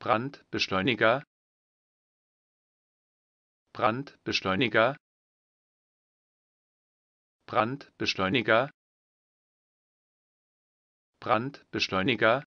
Brandbeschleuniger Brandbeschleuniger Brandbeschleuniger Brandbeschleuniger